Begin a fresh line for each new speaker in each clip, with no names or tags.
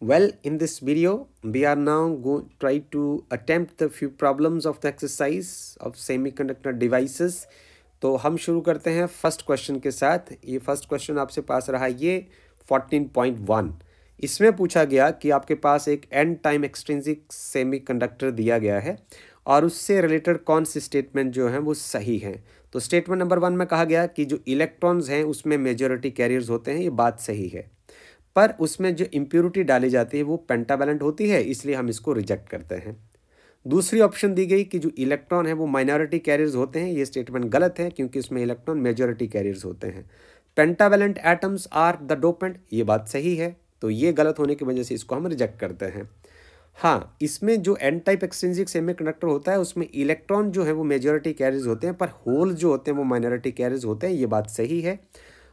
Well, in this video, we are now going to try to attempt the few problems of the exercise of semiconductor devices. तो हम शुरू करते हैं first question के साथ ये फर्स्ट क्वेश्चन आपसे पास रहा ये फोर्टीन पॉइंट वन इसमें पूछा गया कि आपके पास एक एंड टाइम एक्सट्रेंसिक सेमीकंडक्टर दिया गया है और उससे रिलेटेड कौन से स्टेटमेंट जो हैं वो सही हैं तो स्टेटमेंट नंबर वन में कहा गया कि जो इलेक्ट्रॉन्स हैं उसमें मेजोरिटी कैरियर्स होते हैं ये बात सही है पर उसमें जो इम्प्योरिटी डाली जाती है वो पेंटावैलेंट होती है इसलिए हम इसको रिजेक्ट करते हैं दूसरी ऑप्शन दी गई कि जो इलेक्ट्रॉन है वो माइनॉरिटी कैरियर्स होते हैं ये स्टेटमेंट गलत है क्योंकि इसमें इलेक्ट्रॉन मेजोरिटी कैरियर्स होते हैं pentavalent atoms are the dopant ये बात सही है तो ये गलत होने की वजह से इसको हम रिजेक्ट करते हैं हाँ इसमें जो एन टाइप एक्सटेंजिक कंडक्टर होता है उसमें इलेक्ट्रॉन जो है वो मेजोरिटी कैरियर्स होते हैं पर होल जो होते हैं वो माइनॉरिटी कैरियर्स होते हैं ये बात सही है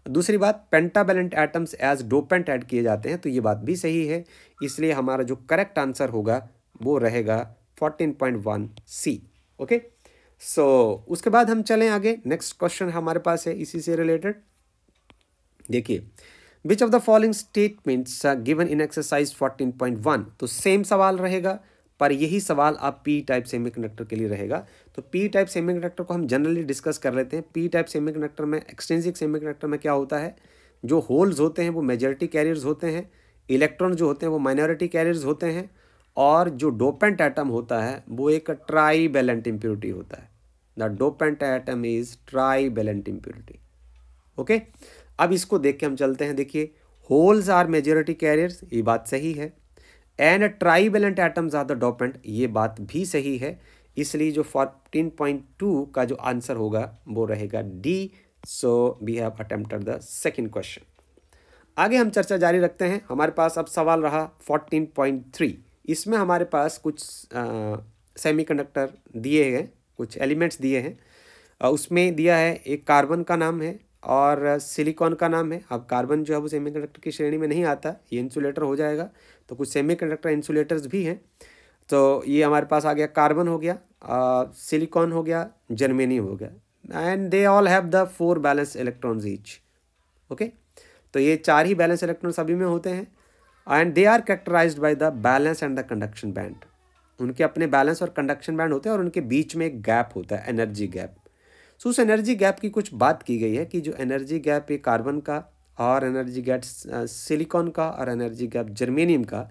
दूसरी बात pentavalent atoms as dopant add किए जाते हैं तो ये बात भी सही है इसलिए हमारा जो करेक्ट आंसर होगा वो रहेगा fourteen point one C okay so उसके बाद हम चलें आगे नेक्स्ट क्वेश्चन हमारे पास है इसी से रिलेटेड देखिए which of the following statements given in exercise fourteen point one तो सेम सवाल रहेगा पर यही सवाल आप पी टाइप सेमीकंडक्टर के लिए रहेगा तो पी टाइप सेमीकंडक्टर को हम जनरली डिस्कस कर लेते हैं पी टाइप सेमीकंडक्टर में एक्सटेंसिक सेमीकंडक्टर में क्या होता है जो होल्स होते हैं वो मेजोरिटी कैरियर्स होते हैं इलेक्ट्रॉन जो होते हैं वो माइनॉरिटी कैरियर्स होते हैं और जो डोपेंट एटम होता है वो एक ट्राई बैलेंट इम्प्योरिटी होता है the dopant atom is trivalent impurity okay अब इसको देख के हम चलते हैं देखिए होल्स आर मेजोरिटी कैरियर्स ये बात सही है and trivalent atoms are the dopant ये बात भी सही है इसलिए जो फोर्टीन पॉइंट टू का जो आंसर होगा वो रहेगा D so we have attempted the second question आगे हम चर्चा जारी रखते हैं हमारे पास अब सवाल रहा फोर्टीन पॉइंट थ्री इसमें हमारे पास कुछ सेमीकंडक्टर दिए हैं कुछ एलिमेंट्स दिए हैं उसमें दिया है एक कार्बन का नाम है और सिलिकॉन का नाम है अब कार्बन जो है वो सेमीकंडक्टर की श्रेणी में नहीं आता ये इंसुलेटर हो जाएगा तो कुछ सेमीकंडक्टर इंसुलेटर्स भी हैं तो ये हमारे पास आ गया कार्बन हो गया सिलिकॉन हो गया जर्मेनियम हो गया and they all have the four valence electrons each okay तो ये चार ही बैलेंस इलेक्ट्रॉन सभी में होते हैं and they are characterize by the valence and the conduction band उनके अपने बैलेंस और कंडक्शन बैंड होते हैं और उनके बीच में एक गैप होता है एनर्जी गैप सो उस एनर्जी गैप की कुछ बात की गई है कि जो एनर्जी गैप ये कार्बन का और एनर्जी गैप सिलिकॉन का और एनर्जी गैप जर्मेनियम का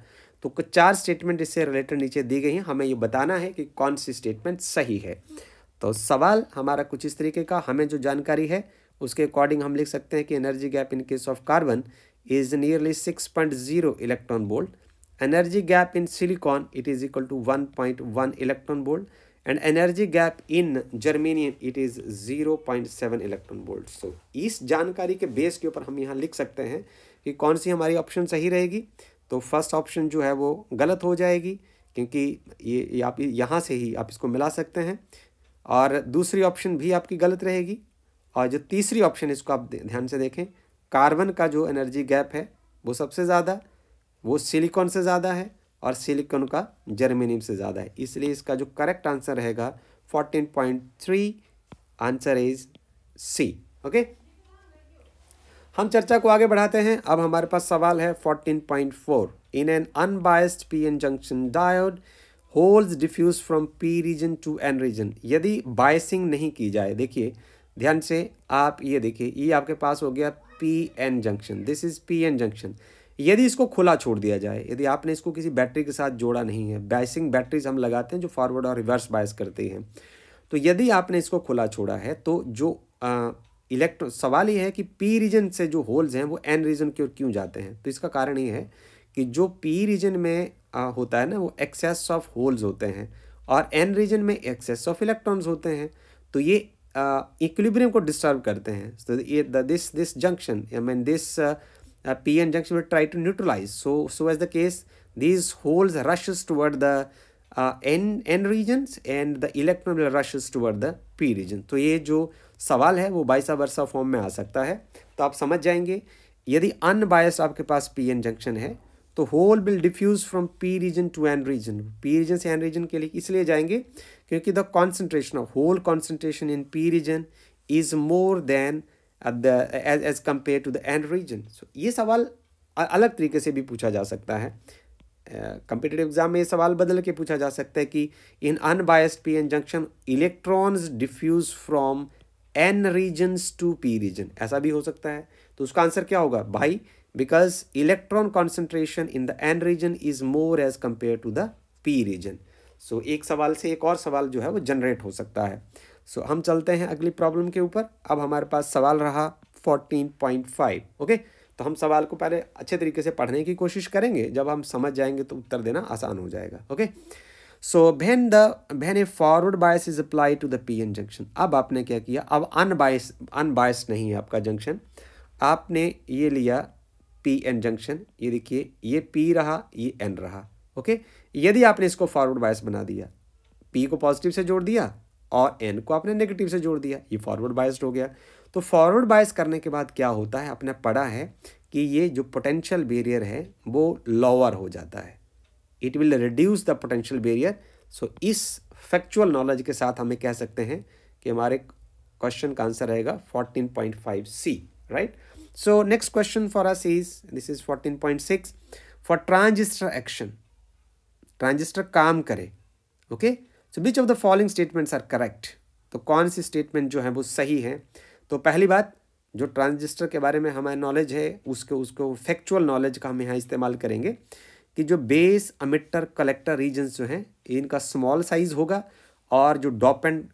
तो कुछ चार स्टेटमेंट इससे रिलेटेड नीचे दी गई हैं हमें ये बताना है कि कौन सी स्टेटमेंट सही है तो सवाल हमारा कुछ इस तरीके का हमें जो जानकारी है उसके अकॉर्डिंग हम लिख सकते हैं कि energy gap in case of carbon is nearly six point zero electron volt energy gap in silicon it is equal to one point one electron volt and energy gap in gap it is zero point seven electron volt so इस जानकारी के base के ऊपर हम यहाँ लिख सकते हैं कि कौन सी हमारी ऑप्शन सही रहेगी तो फर्स्ट ऑप्शन जो है वो गलत हो जाएगी क्योंकि ये, ये आप यहाँ से ही आप इसको मिला सकते हैं और दूसरी ऑप्शन भी आपकी गलत रहेगी और जो तीसरी ऑप्शन इसको आप ध्यान से देखें कार्बन का जो एनर्जी गैप है वो सबसे ज़्यादा वो सिलिकॉन से ज़्यादा है और सिलिकॉन का जर्मेनियम से ज़्यादा है इसलिए इसका जो करेक्ट आंसर रहेगा fourteen point three answer is C okay हम चर्चा को आगे बढ़ाते हैं अब हमारे पास सवाल है fourteen point four in an unbiased P N junction diode holes diffuse from P region to N region यदि बायसिंग नहीं की जाए देखिए ध्यान से आप ये देखिए ये आपके पास हो गया P N junction this is P N junction यदि इसको खुला छोड़ दिया जाए यदि आपने इसको किसी बैटरी के साथ जोड़ा नहीं है बाइसिंग बैटरीज हम लगाते हैं जो फॉरवर्ड और रिवर्स बायस करती हैं तो यदि आपने इसको खुला छोड़ा है तो जो इलेक्ट्रो सवाल ये है कि पी रीजन से जो होल्स हैं वो एन रीजन की ओर क्यों जाते हैं तो इसका कारण ये है कि जो पी रीजन में आ, होता है ना वो एक्सेस ऑफ होल्स होते हैं और एन रीजन में एक्सेस ऑफ इलेक्ट्रॉन्स होते हैं तो ये इक्विलिब्रियम को डिस्टर्ब करते हैं तो ये this this junction I mean this uh, p-n junction will try to neutralize. So, so as the case, these holes rushes toward the uh, N N regions and the electron will rushes toward the P region. तो ये जो सवाल है वो बाइसा वर्षा form में आ सकता है तो आप समझ जाएंगे यदि अनबायस आपके पास पी एन जंक्शन है तो hole will diffuse from P region to N region P region से एन रीजन के लिए इसलिए जाएंगे क्योंकि the concentration of hole concentration in P region is more than at the as as compared to the end region so ये सवाल अलग तरीके से भी पूछा जा सकता है कंपिटेटिव एग्जाम में ये सवाल बदल के पूछा जा सकता है कि in unbiased P N junction electrons diffuse from N regions to P region ऐसा भी हो सकता है तो उसका आंसर क्या होगा भाई because electron concentration in the N region is more as compare to the P region so एक सवाल से एक और सवाल जो है वो जनरेट हो सकता है सो हम चलते हैं अगली प्रॉब्लम के ऊपर अब हमारे पास सवाल रहा फोर्टीन पॉइंट फाइव ओके तो हम सवाल को पहले अच्छे तरीके से पढ़ने की कोशिश करेंगे जब हम समझ जाएंगे तो उत्तर देना आसान हो जाएगा okay so when the when a forward bias is apply to the P N junction अब आपने क्या किया अब अनबायस अनबायस नहीं है आपका जंक्शन आपने ये लिया पी एन जंक्शन ये देखिए ये पी रहा ये एन रहा ओके यदि आपने इसको फॉरवर्ड बायस बना दिया पी को पॉजिटिव से जोड़ दिया और एन को आपने नेगेटिव से जोड़ दिया ये फॉरवर्ड बायस्ड हो गया तो फॉरवर्ड बायस करने के बाद क्या होता है आपने पढ़ा है कि ये जो पोटेंशियल बेरियर है वो लोअर हो जाता है it will reduce the potential barrier so इस फैक्चुअल नॉलेज के साथ हमें कह सकते हैं कि हमारे क्वेश्चन का आंसर रहेगा fourteen point five C right so next question for us is this is fourteen point six for transistor action transistor काम करे okay okay? So which of the following statements are correct तो कौन सी statement जो है वो सही है तो पहली बात जो ट्रांजिस्टर के बारे में हमारा नॉलेज है उसके उसको फैक्चुअल नॉलेज का हम यहाँ इस्तेमाल करेंगे कि जो बेस अमिटर कलेक्टर रीजन्स जो हैं इनका स्मॉल साइज़ होगा और जो dopant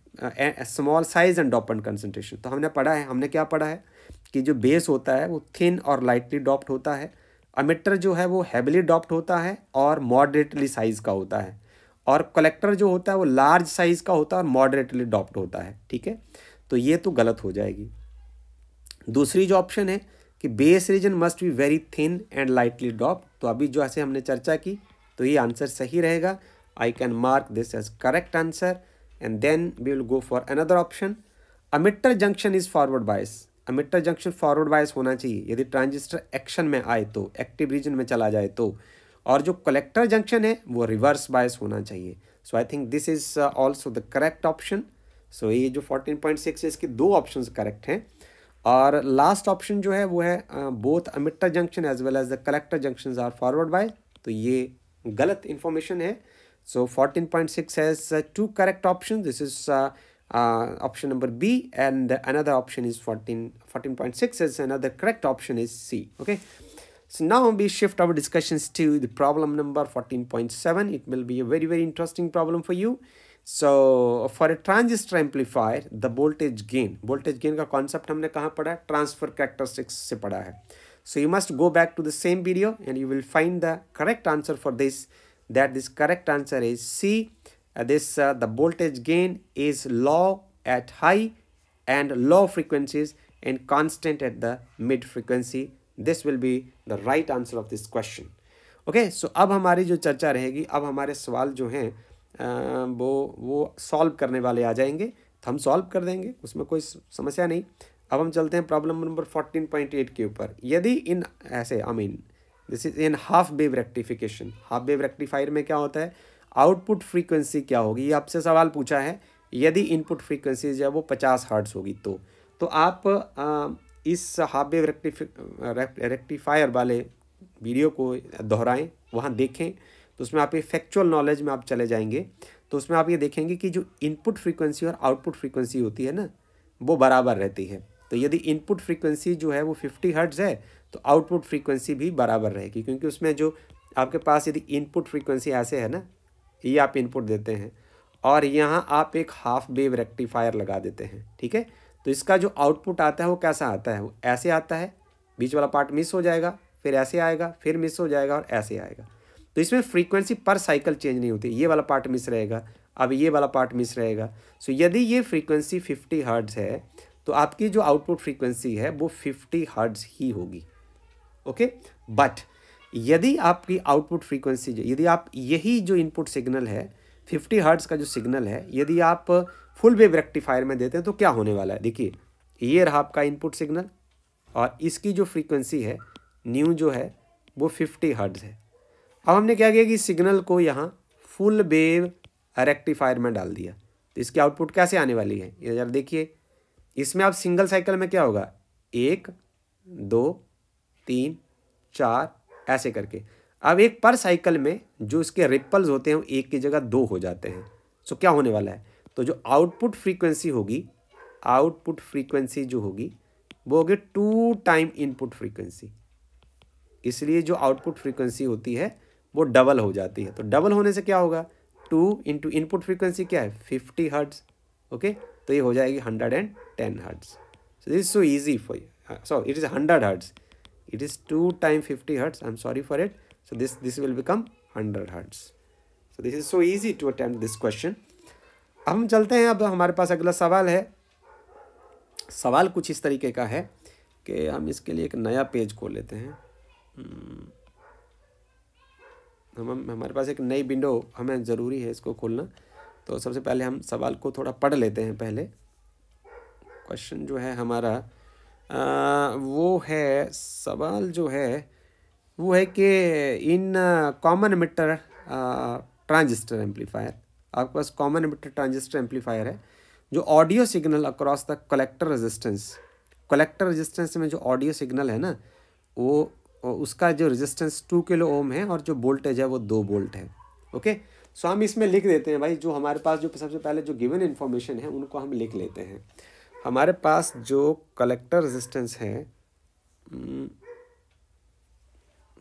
small size and dopant concentration तो हमने पढ़ा है हमने क्या पढ़ा है कि जो बेस होता है वो थिन और लाइटली डॉप्ट होता है अमिटर जो है वो हैविली डॉप्ट होता है और मॉडरेटली साइज़ का होता है और कलेक्टर जो होता है वो लार्ज साइज़ का होता है और मॉडरेटली डॉप्ट होता है ठीक है तो ये तो गलत हो जाएगी दूसरी जो ऑप्शन है कि base region must be very thin and lightly dope तो अभी जो ऐसे हमने चर्चा की तो ये आंसर सही रहेगा I can mark this as correct answer and then we will go for another option emitter junction is forward bias emitter junction forward bias होना चाहिए यदि ट्रांजिस्टर एक्शन में आए तो एक्टिव रीजन में चला जाए तो और जो कलेक्टर जंक्शन है वो रिवर्स बायस होना चाहिए so I think this is also the correct option so ये जो फोर्टीन पॉइंट सिक्स है इसके दो ऑप्शन करेक्ट हैं और लास्ट ऑप्शन जो है वो है both emitter junction as well as the collector junction are forward by तो ये गलत इन्फॉर्मेशन है so fourteen point six has two correct option this is B and B and another option fourteen 14 14.6 as another correct option is C okay So now we shift our discussions to the problem number 14.7. It will be a very, very interesting problem for you. So for a transistor amplifier, the voltage gain, voltage gain का concept हमने कहाँ पढ़ा Transfer characteristics से पढ़ा है So you must go back to the same video and you will find the correct answer for this. That this correct answer is C. Uh, this uh, the voltage gain is low at high and low frequencies and constant at the mid frequency this will be the right answer of this question okay so अब हमारी जो चर्चा रहेगी अब हमारे सवाल जो हैं वो वो सॉल्व करने वाले आ जाएंगे तो हम सॉल्व कर देंगे उसमें कोई समस्या नहीं अब हम चलते हैं problem number fourteen point eight के ऊपर यदि इन ऐसे I mean this is in half wave rectification half wave rectifier में क्या होता है आउटपुट फ्रीक्वेंसी क्या होगी ये आपसे सवाल पूछा है यदि इनपुट फ्रीक्वेंसी जो है वो पचास हर्ट्स होगी तो तो आप इस हाबे रेक्टिफायर वाले वीडियो को दोहराएं वहाँ देखें तो उसमें आप ये फैक्चुअल नॉलेज में आप चले जाएंगे तो उसमें आप ये देखेंगे कि जो इनपुट फ्रीक्वेंसी और आउटपुट फ्रीक्वेंसी होती है ना वो बराबर रहती है तो यदि इनपुट फ्रीक्वेंसी जो है वो फिफ्टी हर्ट्स है तो आउटपुट फ्रीक्वेंसी भी बराबर रहेगी क्योंकि उसमें जो आपके पास यदि इनपुट फ्रीक्वेंसी ऐसे है ना ये आप इनपुट देते हैं और यहाँ आप एक हाफ वेव रेक्टिफायर लगा देते हैं ठीक है तो इसका जो आउटपुट आता है वो कैसा आता है वो ऐसे आता है बीच वाला पार्ट मिस हो जाएगा फिर ऐसे आएगा फिर मिस हो जाएगा और ऐसे आएगा तो इसमें फ्रीक्वेंसी पर साइकिल चेंज नहीं होती ये वाला पार्ट मिस रहेगा अब ये वाला पार्ट मिस रहेगा सो यदि ये फ्रीक्वेंसी फिफ्टी हर्ट्ज़ है तो आपकी जो आउटपुट फ्रीक्वेंसी है वो फिफ्टी हर्ट्ज़ ही होगी ओके बट यदि आपकी आउटपुट फ्रीक्वेंसी यदि आप यही जो इनपुट सिग्नल है फिफ्टी हर्ट्ज़ का जो सिग्नल है यदि आप फुल वेव रेक्टिफायर में देते हैं तो क्या होने वाला है देखिए ये रहा आपका इनपुट सिग्नल और इसकी जो फ्रीक्वेंसी है न्यू जो है वो फिफ्टी हर्ट्ज़ है अब हमने क्या किया कि सिग्नल को यहाँ फुल वेव रेक्टिफायर में डाल दिया तो इसकी आउटपुट कैसे आने वाली है जरा देखिए इसमें आप सिंगल साइकिल में क्या होगा एक दो तीन चार ऐसे करके अब एक पर साइकिल में जो इसके रिपल्स होते हैं वो एक की जगह दो हो जाते हैं सो क्या होने वाला है तो जो आउटपुट फ्रीक्वेंसी होगी आउटपुट फ्रीक्वेंसी जो होगी वो होगी टू टाइम इनपुट फ्रीक्वेंसी इसलिए जो आउटपुट फ्रीक्वेंसी होती है वो डबल हो जाती है तो डबल होने से क्या होगा टू इंटू इनपुट फ्रीक्वेंसी क्या है फिफ्टी हर्ट्स ओके तो ये हो जाएगी hundred and ten hertz so this so easy for so it is hundred hertz it is two time fifty hertz I am sorry for it so this this will become hundred hertz so this is so easy to attempt this question अब हम चलते हैं अब हमारे पास अगला सवाल है सवाल कुछ इस तरीके का है कि हम इसके लिए एक नया पेज खोल लेते हैं हम्म, हम हमारे पास एक नई विंडो हमें ज़रूरी है इसको खोलना तो सबसे पहले हम सवाल को थोड़ा पढ़ लेते हैं पहले क्वेश्चन जो है हमारा आ, वो है सवाल जो है वो है कि in common emitter transistor amplifier आपके पास कॉमन एमिटर ट्रांजिस्टर एम्पलीफायर है जो audio signal across the collector resistance collector resistance में जो ऑडियो सिग्नल है ना वो उसका जो रेजिस्टेंस टू किलो ओम है और जो वोल्टेज है वो दो वोल्ट है ओके सो हम इसमें लिख देते हैं भाई जो हमारे पास जो सबसे पहले जो गिवन इन्फॉर्मेशन है उनको हम लिख लेते हैं हमारे पास जो कलेक्टर रेजिस्टेंस है हम्म,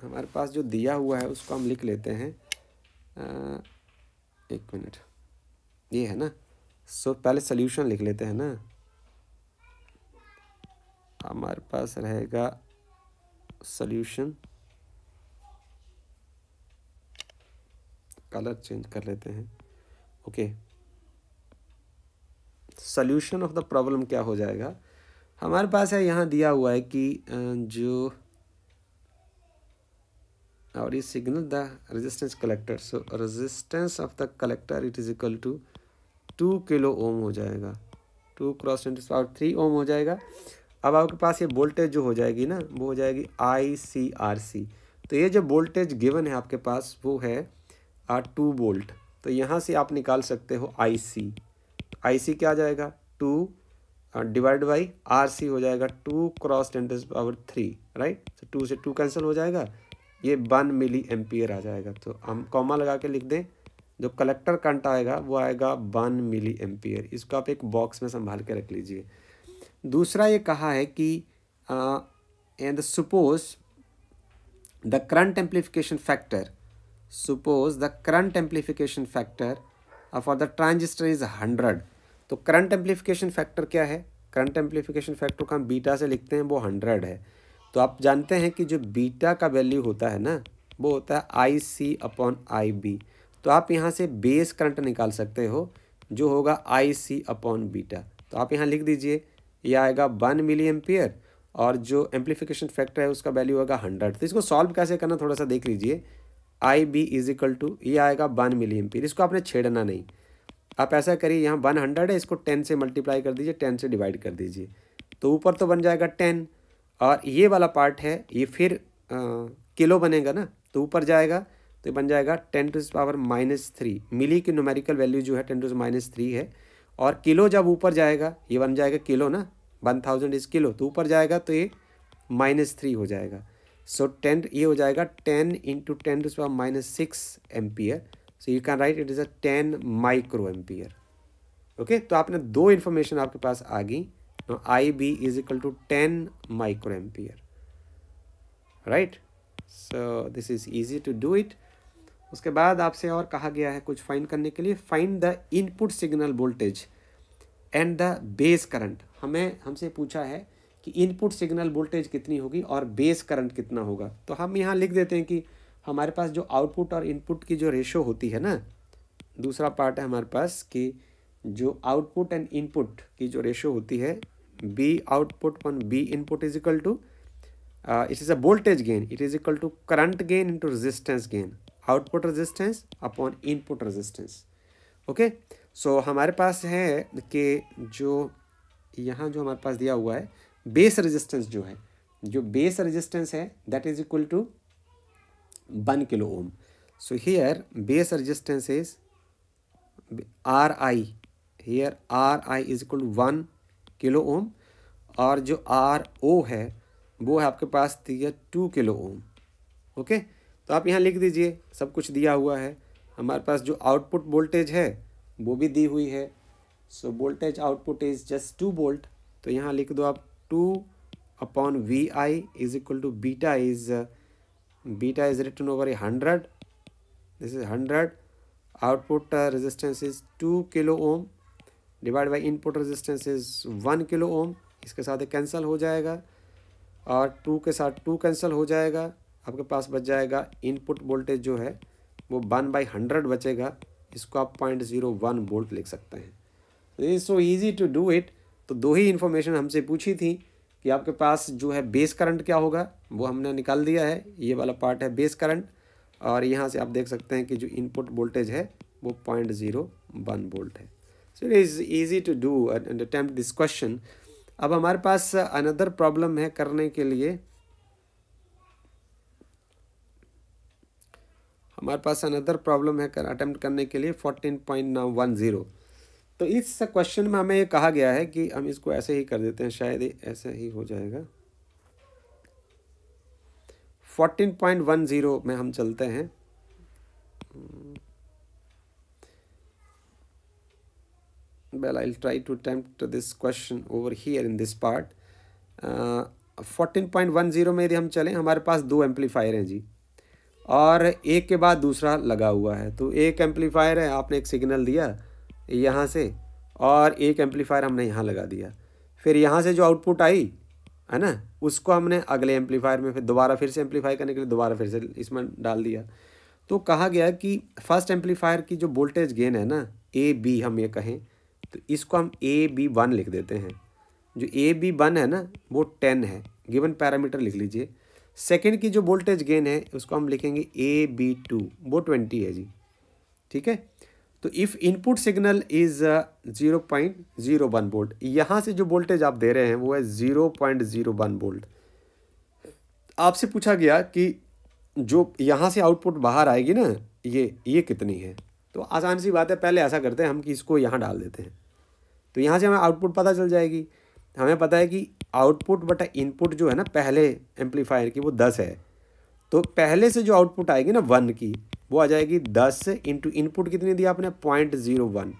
हमारे पास जो दिया हुआ है उसको हम लिख लेते हैं एक मिनट ये है ना सो so, पहले सोल्यूशन लिख लेते हैं ना हमारे पास रहेगा सोल्यूशन कलर चेंज कर लेते हैं okay solution of the problem क्या हो जाएगा हमारे पास है यहाँ दिया हुआ है कि जो और it signal signal the resistance so So resistance of the collector it is equal to two kilo ohm हो जाएगा two cross twenty power three ohm हो जाएगा अब आपके पास ये वोल्टेज जो हो जाएगी ना वो हो जाएगी आई सी आर सी तो ये जो वोल्टेज गिवन है आपके पास वो है टू वोल्ट तो यहाँ से आप निकाल सकते हो आई सी आई सी क्या जाएगा two divide by R C हो जाएगा two cross tenth power three right तो टू से टू कैंसिल हो जाएगा ये वन मिली एम्पियर आ जाएगा तो हम कॉमा लगा के लिख दें जो कलेक्टर कंट आएगा वो आएगा वन मिली एम्पियर इसको आप एक बॉक्स में संभाल के रख लीजिए दूसरा ये कहा है कि and suppose the current amplification factor suppose the current amplification factor for the transistor is hundred तो करंट एम्पलीफिकेशन फैक्टर क्या है करंट एम्प्लीफिकेशन फैक्टर को हम बीटा से लिखते हैं वो हंड्रेड है तो आप जानते हैं कि जो बीटा का वैल्यू होता है ना वो होता है आई सी अपॉन आई बी तो आप यहाँ से बेस करंट निकाल सकते हो जो होगा आई सी अपॉन बीटा तो आप यहाँ लिख दीजिए यह आएगा वन मिली एम्पियर और जो एम्पलीफिकेशन फैक्टर है उसका वैल्यू होगा हंड्रेड तो इसको सॉल्व कैसे करना थोड़ा सा देख लीजिए I B is equal to ये आएगा वन मिली एम्पियर इसको आपने छेड़ना नहीं आप ऐसा करिए यहाँ वन हंड्रेड है इसको टेन से मल्टीप्लाई कर दीजिए टेन से डिवाइड कर दीजिए तो ऊपर तो बन जाएगा टेन और ये वाला पार्ट है ये फिर आ, किलो बनेगा ना तो ऊपर जाएगा तो बन जाएगा ten to power minus three milli की न्यूमेरिकल वैल्यू जो है टेन टू माइनस थ्री है और किलो जब ऊपर जाएगा ये बन जाएगा किलो ना वन थाउजेंड इज किलो तो ऊपर जाएगा तो ये माइनस थ्री हो जाएगा सो so, टेन ये हो जाएगा ten into ten to power minus six ampere so you can write it is a ten micro ampere okay तो आपने दो इन्फॉर्मेशन आपके पास आ गई Now तो इज is equal to micro microampere. Right? So this is easy to do it. उसके बाद आपसे और कहा गया है कुछ फाइंड करने के लिए find the input signal voltage and the base current हमें हमसे पूछा है कि इनपुट सिग्नल वोल्टेज कितनी होगी और बेस करंट कितना होगा तो हम यहाँ लिख देते हैं कि हमारे पास जो आउटपुट और इनपुट की जो रेशो होती है ना दूसरा पार्ट है हमारे पास कि जो आउटपुट एंड इनपुट की जो रेशो होती है b output on b input is equal to uh, it is a voltage gain it is equal to current gain into resistance gain output resistance upon input resistance okay? so, हमारे पास है कि जो यहाँ जो हमारे पास दिया हुआ है base resistance जो है जो base resistance है that is equal to one kilo ohm. So here base resistance is R I here R I is equal to one kilo ohm और जो आर ओ है वो है आपके पास दिया टू किलो ओम ओके तो आप यहाँ लिख दीजिए सब कुछ दिया हुआ है हमारे पास जो आउटपुट वोल्टेज है वो भी दी हुई है सो voltage output is just two volt तो यहाँ लिख दो आप two upon V I is equal to beta is beta is return over a hundred this is hundred output resistance is two kilo ohm divide by input resistance is one kilo ohm इसके साथ एक cancel हो जाएगा और to के साथ to cancel हो जाएगा आपके पास बच जाएगा इनपुट वोल्टेज जो है वो वन बाई हंड्रेड बचेगा इसको आप पॉइंट ज़ीरो वन वोल्ट लिख सकते हैं it so easy to do it तो दो ही इन्फॉर्मेशन हमसे पूछी थी कि आपके पास जो है बेस करंट क्या होगा वो हमने निकाल दिया है ये वाला पार्ट है बेस करंट और यहाँ से आप देख सकते हैं कि जो इनपुट वोल्टेज है वो पॉइंट ज़ीरो वन वोल्ट है so it is easy to do and attempt this question अब हमारे पास अनदर प्रॉब्लम है करने के लिए हमारे पास अनदर प्रॉब्लम है कर अटैम्प्ट करने के लिए फोर्टीन पॉइंट वन ज़ीरो तो इस क्वेश्चन में हमें ये कहा गया है कि हम इसको ऐसे ही कर देते हैं शायद ऐसा ही हो जाएगा फोर्टीन पॉइंट वन ज़ीरो में हम चलते हैं well I'll try to attempt this question over here in this part fourteen point one zero में यदि हम चलें हमारे पास दो एम्पलीफायर हैं जी और एक के बाद दूसरा लगा हुआ है तो एक एम्पलीफायर है आपने एक सिग्नल दिया यहाँ से और एक एम्पलीफायर हमने यहाँ लगा दिया फिर यहाँ से जो आउटपुट आई है ना उसको हमने अगले एम्पलीफायर में फिर दोबारा फिर से एम्पलीफाई करने के लिए दोबारा फिर से इसमें डाल दिया तो कहा गया कि फर्स्ट एम्पलीफायर की जो वोल्टेज गेन है ना ए बी हम ये कहें तो इसको हम ए बी वन लिख देते हैं जो ए बी वन है ना वो टेन है गिवन पैरामीटर लिख लीजिए सेकेंड की जो वोल्टेज गेन है उसको हम लिखेंगे ए बी टू वो ट्वेंटी है जी ठीक है तो if input signal is zero point zero one volt यहाँ से जो वोल्टेज आप दे रहे हैं वो है zero point zero one volt आपसे पूछा गया कि जो यहाँ से आउटपुट बाहर आएगी ना ये ये कितनी है तो आसान सी बात है पहले ऐसा करते हैं हम कि इसको यहाँ डाल देते हैं तो यहाँ से हमें आउटपुट पता चल जाएगी हमें पता है कि आउटपुट बटा इनपुट जो है ना पहले एम्पलीफायर की वो दस है तो पहले से जो आउटपुट आएगी ना वन की वो आ जाएगी दस इंटू इनपुट कितनी दिया आपने पॉइंट ज़ीरो वन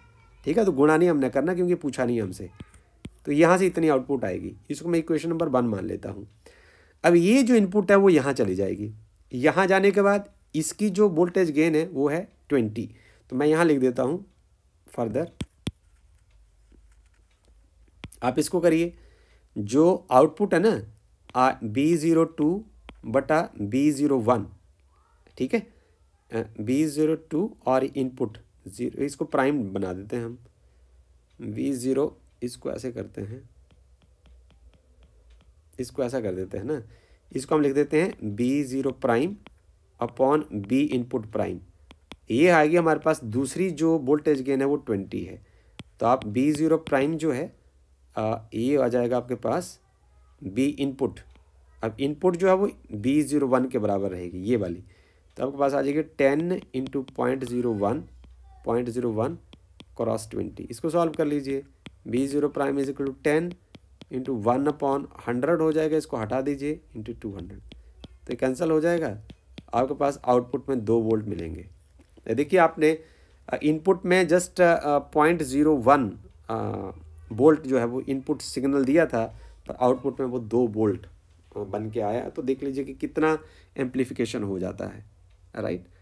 ठीक है तो गुणा नहीं हमने करना क्योंकि पूछा नहीं हमसे तो यहाँ से इतनी आउटपुट आएगी इसको मैं इक्वेशन नंबर वन मान लेता हूँ अब ये जो इनपुट है वो यहाँ चली जाएगी यहाँ जाने के बाद इसकी जो वोल्टेज गेन है वो है ट्वेंटी तो मैं यहाँ लिख देता हूँ फर्दर आप इसको करिए जो आउटपुट है ना आ, बी ज़ीरो टू बटा बी ज़ीरो वन ठीक है बी ज़ीरो टू और इनपुट ज़ीरो इसको प्राइम बना देते हैं हम बी ज़ीरो इसको ऐसे करते हैं इसको ऐसा कर देते हैं ना इसको हम लिख देते हैं B zero prime upon B input prime ये आएगी हमारे पास दूसरी जो वोल्टेज गेन है वो ट्वेंटी है तो आप बी ज़ीरो प्राइम जो है आ, ये आ जाएगा आपके पास बी इनपुट अब इनपुट जो है वो बी ज़ीरो वन के बराबर रहेगी ये वाली तो आपके पास आ जाएगी ten into point zero one point zero one cross twenty इसको सॉल्व कर लीजिए B zero prime is equal to ten into one upon hundred हो जाएगा इसको हटा दीजिए इंटू टू हंड्रेड तो कैंसिल हो जाएगा आपके पास आउटपुट में दो वोल्ट मिलेंगे देखिए आपने इनपुट में just point zero one volt जो है वो इनपुट सिग्नल दिया था पर तो आउटपुट में वो दो बोल्ट बन के आया तो देख लीजिए कि कितना एम्प्लीफिकेशन हो जाता है राइट